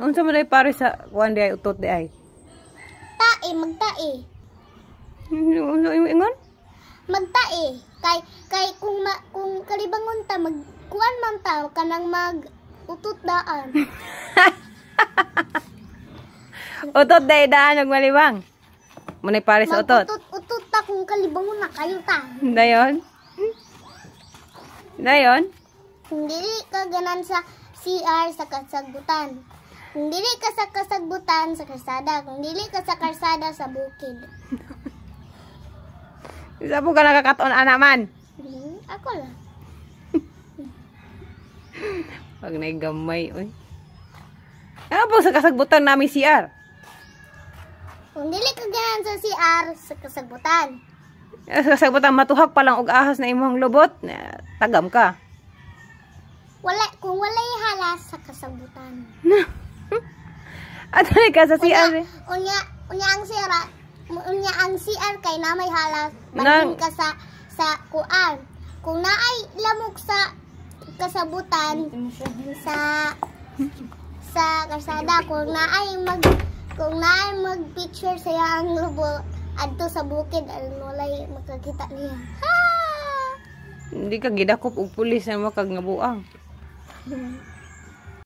Unsa mo dai pare sa kuan dai utot dai? Tae magtae. Unsa ingon? Magtae kay kay kung ma, kung kalibangon ta mag kuan man ta kanang mag utot daan. utot dai daan og malibang. Munay pare sa utot. Utot utot ta kung kalibangon na kayo ta. Na Na Dayon. Hindi hmm? ka ganan sa CR sa kasagutan. Kung dili ka sa kasagbutan sa karsada, kung dili ka sa karsada sa bukid. Isa po ka nakakaton anaman. Hmm, ako lang. Pag naigamay, oy. Ano po sa kasagbutan namin CR? Kung dili ka ganan sa CR, sa kasagbutan. Sa kasagbutan, matuhak pa lang og ahas na imong lubot, tagam ka. Wala, kung wala halas sa kasagbutan. Ato ni ka sa CR. Unya, unya, unya ang sira. Unya ang CR kay na may halas. Bahin ka sa sa kuan. Kung naay lamok sa kasabutan sa sa kasada kung naay mag kung naay mag picture sa yang lubo adto sa bukid almolay makakita niya. Ha! Hindi ka gidakop og pulis na makag ngabuang.